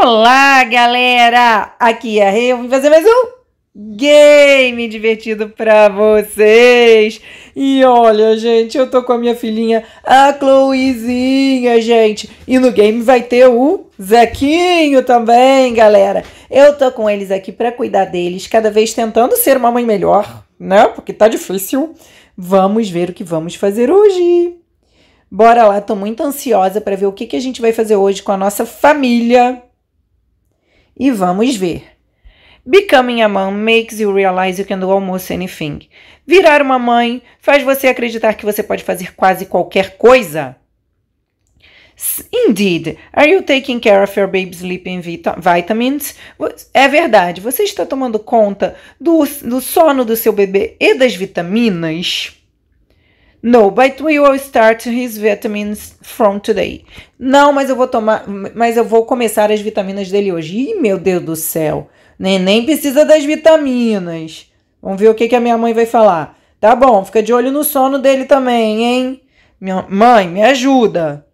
Olá, galera! Aqui é a Rê, eu vim fazer mais um game divertido pra vocês. E olha, gente, eu tô com a minha filhinha, a Chloezinha, gente. E no game vai ter o Zequinho também, galera. Eu tô com eles aqui pra cuidar deles, cada vez tentando ser uma mãe melhor, né? Porque tá difícil. Vamos ver o que vamos fazer hoje. Bora lá, tô muito ansiosa para ver o que, que a gente vai fazer hoje com a nossa família. E vamos ver. Becoming a mom makes you realize you can do almost anything. Virar uma mãe faz você acreditar que você pode fazer quase qualquer coisa. Indeed, are you taking care of your baby's sleeping vitamins? É verdade, você está tomando conta do, do sono do seu bebê e das vitaminas? No, but we will start his vitamins from today. Não, mas eu vou tomar, mas eu vou começar as vitaminas dele hoje. Ih, meu Deus do céu. Neném precisa das vitaminas. Vamos ver o que, que a minha mãe vai falar. Tá bom, fica de olho no sono dele também, hein? Minha mãe, me ajuda.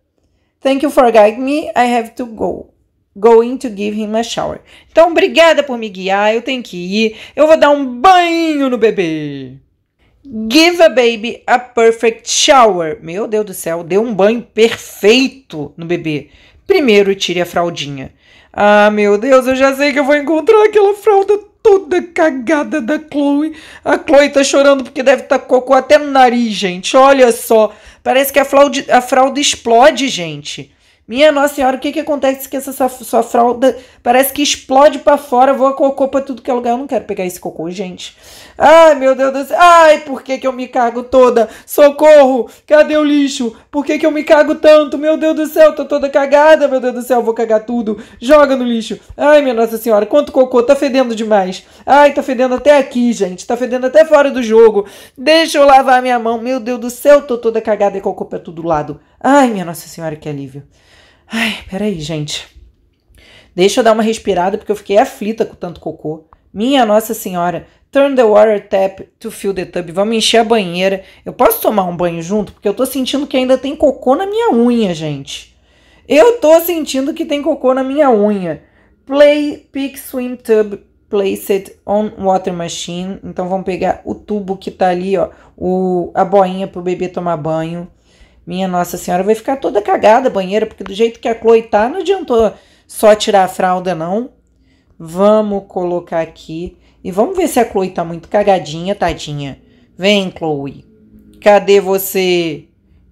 Thank you for guiding me. I have to go going to give him a shower. Então, obrigada por me guiar, eu tenho que ir. Eu vou dar um banho no bebê. Give a baby a perfect shower. Meu Deus do céu, dê um banho perfeito no bebê. Primeiro tire a fraldinha. Ah, meu Deus, eu já sei que eu vou encontrar aquela fralda toda cagada da Chloe. A Chloe tá chorando porque deve estar tá cocô até no nariz, gente. Olha só, parece que a fralda, a fralda explode, gente. Minha Nossa Senhora, o que que acontece que essa sua, sua fralda parece que explode para fora, voa cocô pra tudo que é lugar. Eu não quero pegar esse cocô, gente. Ai, meu Deus do céu. Ai, por que que eu me cago toda? Socorro! Cadê o lixo? Por que que eu me cago tanto? Meu Deus do céu, tô toda cagada, meu Deus do céu, vou cagar tudo. Joga no lixo. Ai, minha Nossa Senhora, quanto cocô, tá fedendo demais. Ai, tá fedendo até aqui, gente. Tá fedendo até fora do jogo. Deixa eu lavar minha mão. Meu Deus do céu, tô toda cagada e cocô pra todo lado. Ai, minha Nossa Senhora, que alívio. Ai, peraí, gente. Deixa eu dar uma respirada porque eu fiquei aflita com tanto cocô. Minha Nossa Senhora, turn the water tap to fill the tub. Vamos encher a banheira. Eu posso tomar um banho junto? Porque eu tô sentindo que ainda tem cocô na minha unha, gente. Eu tô sentindo que tem cocô na minha unha. Play Pick Swim Tub place it on water machine. Então vamos pegar o tubo que tá ali, ó, o, a boinha pro bebê tomar banho. Minha Nossa Senhora vai ficar toda cagada a banheira, porque do jeito que a Chloe tá, não adiantou só tirar a fralda, não. Vamos colocar aqui. E vamos ver se a Chloe tá muito cagadinha, tadinha. Vem, Chloe. Cadê você?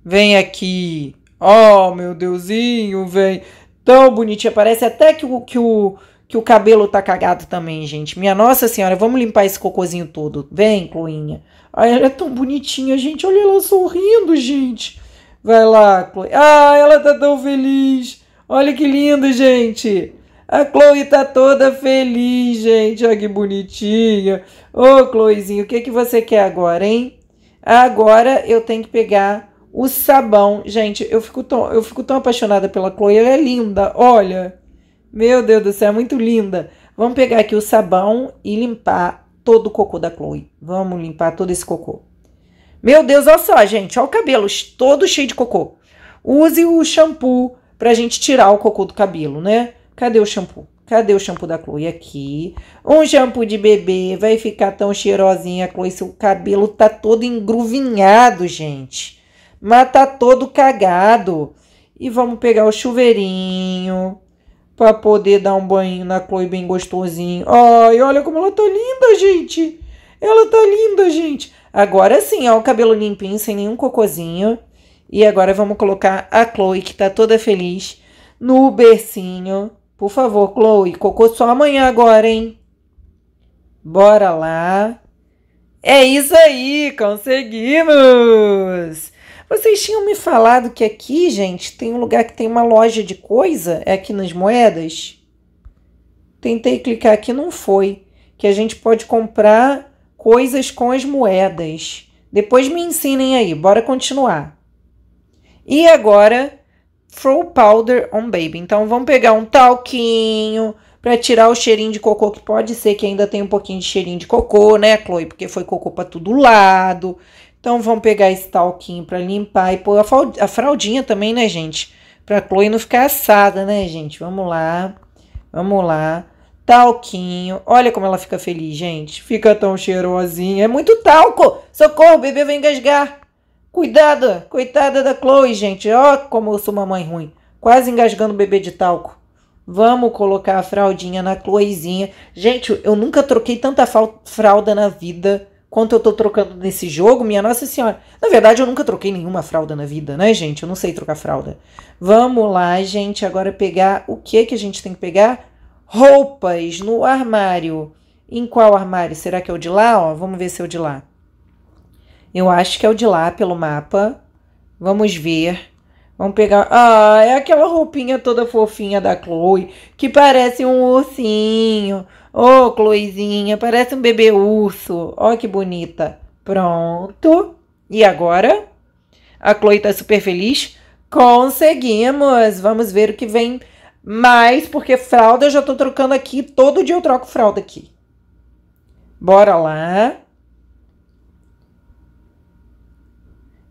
Vem aqui. Oh, meu Deusinho, vem. Tão bonitinha. Parece até que o, que o, que o cabelo tá cagado também, gente. Minha Nossa Senhora, vamos limpar esse cocôzinho todo. Vem, Chloinha. Ai, ela é tão bonitinha, gente. Olha ela sorrindo, gente. Vai lá, Chloe. Ah, ela tá tão feliz. Olha que lindo, gente. A Chloe tá toda feliz, gente. Olha que bonitinha. Ô, oh, Chloezinho, o que, que você quer agora, hein? Agora eu tenho que pegar o sabão. Gente, eu fico tão, eu fico tão apaixonada pela Chloe. Ela é linda, olha. Meu Deus do céu, é muito linda. Vamos pegar aqui o sabão e limpar todo o cocô da Chloe. Vamos limpar todo esse cocô. Meu Deus, olha só, gente, olha o cabelo todo cheio de cocô. Use o shampoo pra gente tirar o cocô do cabelo, né? Cadê o shampoo? Cadê o shampoo da Chloe? Aqui. Um shampoo de bebê. Vai ficar tão cheirosinha, Chloe. Seu cabelo tá todo engruvinhado, gente. Mas tá todo cagado. E vamos pegar o chuveirinho pra poder dar um banho na Chloe bem gostosinho. Ai, olha como ela tá linda, gente. Ela tá linda, gente. Agora sim, ó, o cabelo limpinho, sem nenhum cocozinho. E agora vamos colocar a Chloe, que tá toda feliz, no bercinho. Por favor, Chloe, cocô só amanhã agora, hein? Bora lá. É isso aí, conseguimos! Vocês tinham me falado que aqui, gente, tem um lugar que tem uma loja de coisa, é aqui nas moedas? Tentei clicar aqui, não foi. Que a gente pode comprar coisas com as moedas. Depois me ensinem aí, bora continuar. E agora, throw powder on baby. Então vamos pegar um talquinho para tirar o cheirinho de cocô, que pode ser que ainda tenha um pouquinho de cheirinho de cocô, né, Chloe? Porque foi cocô para todo lado. Então vamos pegar esse talquinho para limpar e pôr a, a fraldinha também, né, gente? Para Chloe não ficar assada, né, gente? Vamos lá. Vamos lá talquinho. Olha como ela fica feliz, gente. Fica tão cheirosinha. É muito talco. Socorro, o bebê vai engasgar. Cuidado, coitada da Chloe, gente. Ó, como eu sou mamãe ruim. Quase engasgando o bebê de talco. Vamos colocar a fraldinha na Chloezinha. Gente, eu nunca troquei tanta fralda na vida quanto eu tô trocando nesse jogo, minha Nossa Senhora. Na verdade, eu nunca troquei nenhuma fralda na vida, né, gente? Eu não sei trocar fralda. Vamos lá, gente, agora pegar o que que a gente tem que pegar? roupas no armário. Em qual armário? Será que é o de lá? Ó, vamos ver se é o de lá. Eu acho que é o de lá pelo mapa. Vamos ver. Vamos pegar. Ah, é aquela roupinha toda fofinha da Chloe, que parece um ursinho. Ô, oh, Chloezinha, parece um bebê urso. Ó, oh, que bonita. Pronto. E agora? A Chloe tá super feliz. Conseguimos! Vamos ver o que vem mas, porque fralda eu já tô trocando aqui, todo dia eu troco fralda aqui. Bora lá.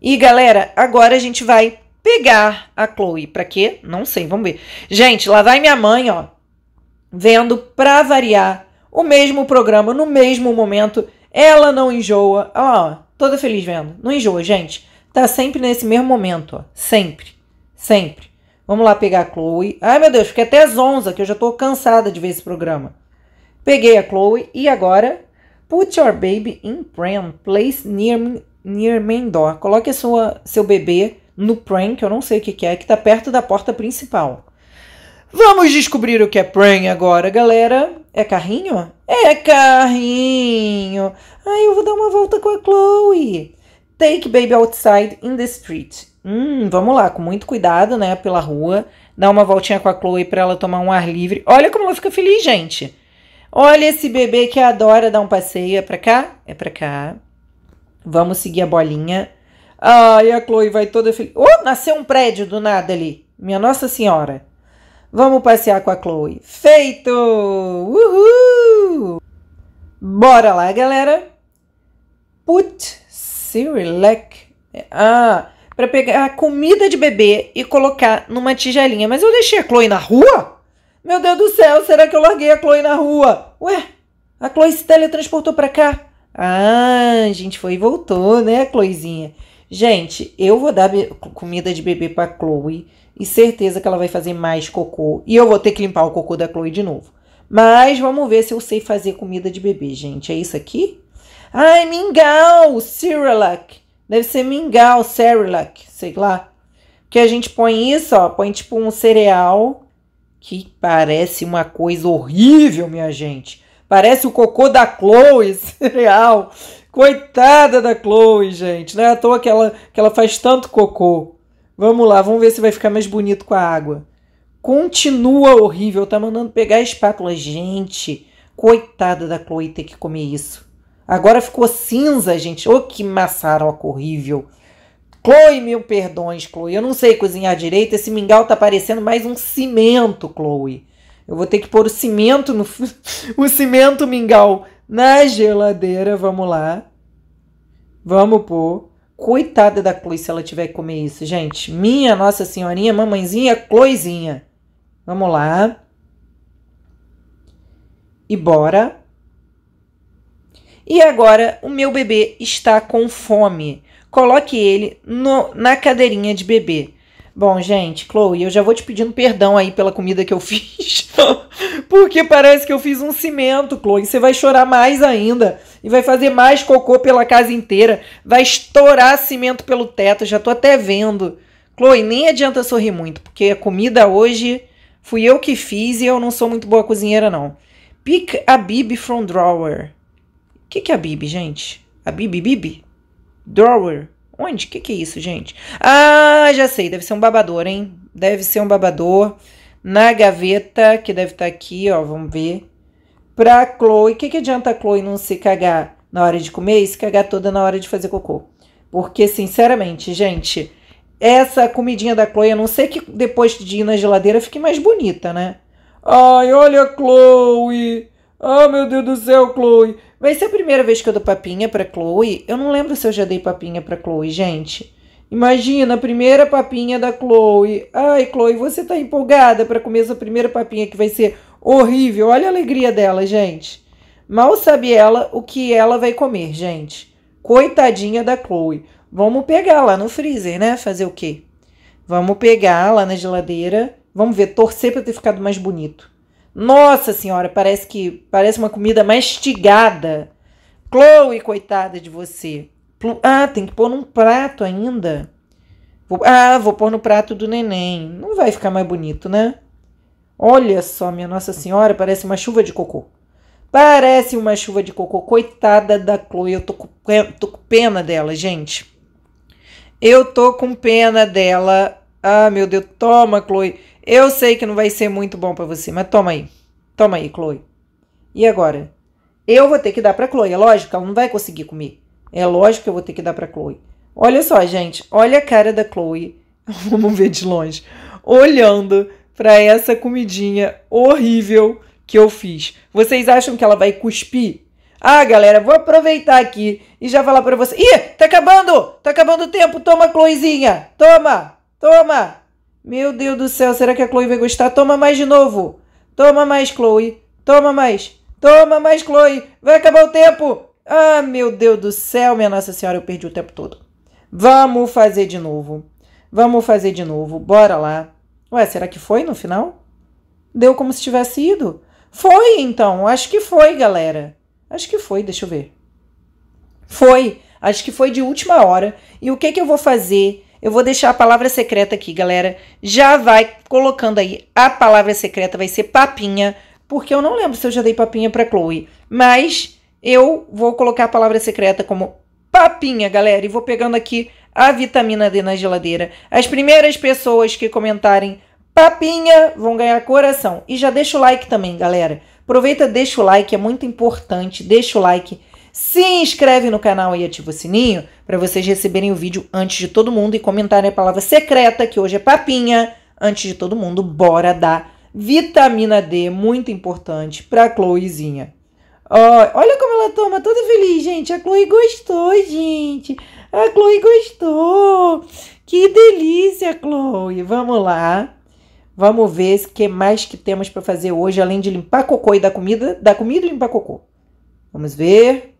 E galera, agora a gente vai pegar a Chloe. Pra quê? Não sei, vamos ver. Gente, lá vai minha mãe, ó, vendo pra variar o mesmo programa no mesmo momento. Ela não enjoa. Ó, toda feliz vendo. Não enjoa, gente. Tá sempre nesse mesmo momento, ó. Sempre. Sempre. Vamos lá pegar a Chloe. Ai, meu Deus, fiquei até zonza, que eu já tô cansada de ver esse programa. Peguei a Chloe e agora... Put your baby in pram. Place near, near main door. Coloque a sua, seu bebê no pram, que eu não sei o que, que é, que tá perto da porta principal. Vamos descobrir o que é pram agora, galera. É carrinho? É carrinho. Ai, eu vou dar uma volta com a Chloe. Take baby outside in the street. Hum, vamos lá, com muito cuidado, né, pela rua. Dá uma voltinha com a Chloe para ela tomar um ar livre. Olha como ela fica feliz, gente. Olha esse bebê que adora dar um passeio. É pra cá? É pra cá. Vamos seguir a bolinha. Ai, a Chloe vai toda feliz. Oh, nasceu um prédio do nada ali. Minha Nossa Senhora. Vamos passear com a Chloe. Feito! Uhul! Bora lá, galera. Put Sirleck. Ah, para pegar comida de bebê e colocar numa tigelinha. Mas eu deixei a Chloe na rua? Meu Deus do céu, será que eu larguei a Chloe na rua? Ué, a Chloe se teletransportou para cá. Ah, a gente foi e voltou, né, Chloezinha? Gente, eu vou dar comida de bebê para Chloe e certeza que ela vai fazer mais cocô. E eu vou ter que limpar o cocô da Chloe de novo. Mas vamos ver se eu sei fazer comida de bebê, gente. É isso aqui? Ai, mingau, Cyrilac. Deve ser mingau, cerelac, sei lá. Que a gente põe isso, ó, põe tipo um cereal que parece uma coisa horrível, minha gente. Parece o cocô da Chloe, cereal. Coitada da Chloe, gente. Não é à toa que ela, que ela faz tanto cocô. Vamos lá, vamos ver se vai ficar mais bonito com a água. Continua horrível, tá mandando pegar a espátula. Gente, coitada da Chloe ter que comer isso. Agora ficou cinza, gente. Ô, oh, que maçaroca horrível. Chloe, mil perdões, Chloe. Eu não sei cozinhar direito. Esse mingau tá parecendo mais um cimento, Chloe. Eu vou ter que pôr o cimento no. o cimento mingau na geladeira. Vamos lá. Vamos pôr. Coitada da Chloe se ela tiver que comer isso, gente. Minha Nossa Senhorinha, mamãezinha, Chloezinha. Vamos lá. E bora e agora o meu bebê está com fome. Coloque ele no, na cadeirinha de bebê. Bom, gente, Chloe, eu já vou te pedindo perdão aí pela comida que eu fiz. porque parece que eu fiz um cimento, Chloe. Você vai chorar mais ainda. E vai fazer mais cocô pela casa inteira. Vai estourar cimento pelo teto. Já tô até vendo. Chloe, nem adianta sorrir muito, porque a comida hoje fui eu que fiz e eu não sou muito boa cozinheira, não. Pick a bib from drawer que, que é a Bibi, gente? A Bibi Bibi? Drawer? Onde? O que, que é isso, gente? Ah, já sei. Deve ser um babador, hein? Deve ser um babador. Na gaveta, que deve estar tá aqui, ó. Vamos ver. Pra Chloe. O que, que adianta a Chloe não se cagar na hora de comer e se cagar toda na hora de fazer cocô? Porque, sinceramente, gente, essa comidinha da Chloe, a não ser que depois de ir na geladeira fique mais bonita, né? Ai, olha a Chloe! Oh, meu Deus do céu, Chloe. Vai ser a primeira vez que eu dou papinha pra Chloe? Eu não lembro se eu já dei papinha pra Chloe, gente. Imagina, a primeira papinha da Chloe. Ai, Chloe, você tá empolgada para comer sua primeira papinha que vai ser horrível. Olha a alegria dela, gente. Mal sabe ela o que ela vai comer, gente. Coitadinha da Chloe. Vamos pegar lá no freezer, né? Fazer o quê? Vamos pegar lá na geladeira. Vamos ver, torcer para ter ficado mais bonito. Nossa senhora, parece que parece uma comida mastigada. Chloe, coitada de você. Ah, tem que pôr num prato ainda. Vou, ah, vou pôr no prato do neném. Não vai ficar mais bonito, né? Olha só, minha Nossa Senhora, parece uma chuva de cocô. Parece uma chuva de cocô. Coitada da Chloe, eu tô com, tô com pena dela, gente. Eu tô com pena dela. Ah, meu Deus, toma, Chloe. Eu sei que não vai ser muito bom para você, mas toma aí. Toma aí, Chloe. E agora? Eu vou ter que dar para Chloe, é lógico, ela não vai conseguir comer. É lógico que eu vou ter que dar para Chloe. Olha só, gente, olha a cara da Chloe. Vamos ver de longe. Olhando para essa comidinha horrível que eu fiz. Vocês acham que ela vai cuspir? Ah, galera, vou aproveitar aqui e já falar para você. Ih, tá acabando! Tá acabando o tempo. Toma, Chloezinha. Toma! Toma! Meu Deus do céu, será que a Chloe vai gostar? Toma mais de novo. Toma mais, Chloe. Toma mais. Toma mais, Chloe. Vai acabar o tempo. Ah, meu Deus do céu, minha Nossa Senhora, eu perdi o tempo todo. Vamos fazer de novo. Vamos fazer de novo. Bora lá. Ué, será que foi no final? Deu como se tivesse ido. Foi, então. Acho que foi, galera. Acho que foi, deixa eu ver. Foi. Acho que foi de última hora. E o que, que eu vou fazer eu vou deixar a palavra secreta aqui, galera. Já vai colocando aí a palavra secreta, vai ser papinha, porque eu não lembro se eu já dei papinha para Chloe, mas eu vou colocar a palavra secreta como papinha, galera, e vou pegando aqui a vitamina D na geladeira. As primeiras pessoas que comentarem papinha vão ganhar coração. E já deixa o like também, galera. Aproveita, deixa o like, é muito importante. Deixa o like se inscreve no canal e ativa o sininho para vocês receberem o vídeo antes de todo mundo e comentarem a palavra secreta, que hoje é papinha. Antes de todo mundo, bora dar vitamina D, muito importante, para a Chloezinha. Oh, olha como ela toma, toda feliz, gente. A Chloe gostou, gente. A Chloe gostou. Que delícia, Chloe. Vamos lá. Vamos ver o que mais que temos para fazer hoje, além de limpar cocô e dar comida, dar comida e limpar cocô. Vamos ver.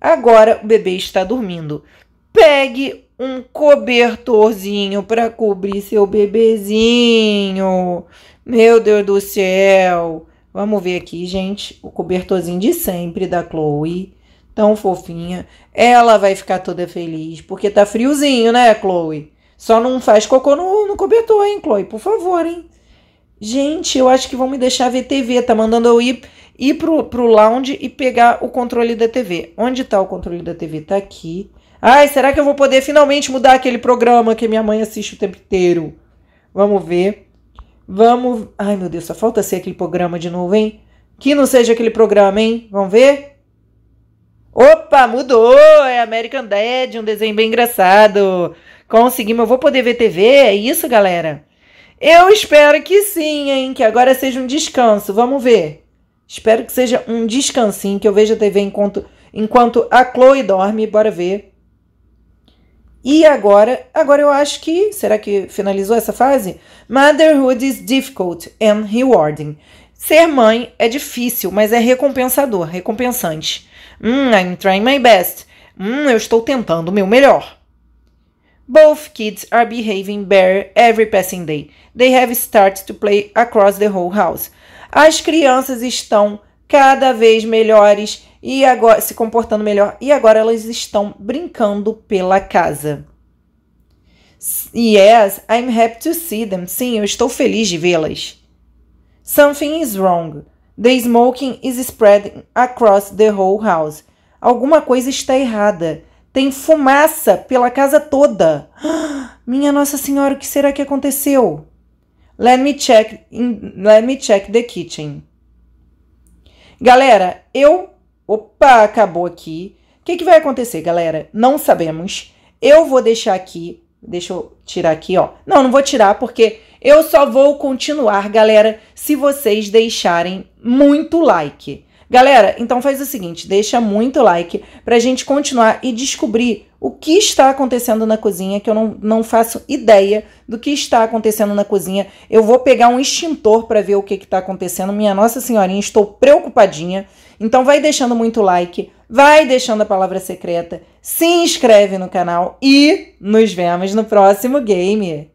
Agora o bebê está dormindo. Pegue um cobertorzinho para cobrir seu bebezinho. Meu Deus do céu! Vamos ver aqui, gente, o cobertorzinho de sempre da Chloe. Tão fofinha. Ela vai ficar toda feliz, porque tá friozinho, né, Chloe? Só não faz cocô no, no cobertor, hein, Chloe? Por favor, hein? Gente, eu acho que vão me deixar ver TV. Tá mandando eu ir, ir pro, pro lounge e pegar o controle da TV. Onde tá o controle da TV? Tá aqui. Ai, será que eu vou poder finalmente mudar aquele programa que minha mãe assiste o tempo inteiro? Vamos ver. Vamos. Ai, meu Deus, só falta ser aquele programa de novo, hein? Que não seja aquele programa, hein? Vamos ver? Opa, mudou! É American Dad, um desenho bem engraçado. Conseguimos. Eu vou poder ver TV? É isso, galera? Eu espero que sim, hein? Que agora seja um descanso. Vamos ver. Espero que seja um descansinho, que eu veja a TV enquanto, enquanto a Chloe dorme. Bora ver. E agora, agora eu acho que, será que finalizou essa fase? Motherhood is difficult and rewarding. Ser mãe é difícil, mas é recompensador, recompensante. Hum, I'm trying my best. Hum, eu estou tentando o meu melhor. Both kids are behaving better every passing day. They have started to play across the whole house. As crianças estão cada vez melhores e agora se comportando melhor e agora elas estão brincando pela casa. Yes, I'm happy to see them. Sim, eu estou feliz de vê-las. Something is wrong. The smoking is spreading across the whole house. Alguma coisa está errada. Tem fumaça pela casa toda. minha Nossa Senhora, o que será que aconteceu? Let me check, in, let me check the kitchen. Galera, eu. Opa, acabou aqui. O que, que vai acontecer, galera? Não sabemos. Eu vou deixar aqui. Deixa eu tirar aqui, ó. Não, não vou tirar porque eu só vou continuar, galera, se vocês deixarem muito like. Galera, então faz o seguinte, deixa muito like pra gente continuar e descobrir o que está acontecendo na cozinha, que eu não, não faço ideia do que está acontecendo na cozinha. Eu vou pegar um extintor para ver o que está acontecendo. Minha Nossa Senhorinha, estou preocupadinha. Então vai deixando muito like, vai deixando a palavra secreta, se inscreve no canal e nos vemos no próximo game.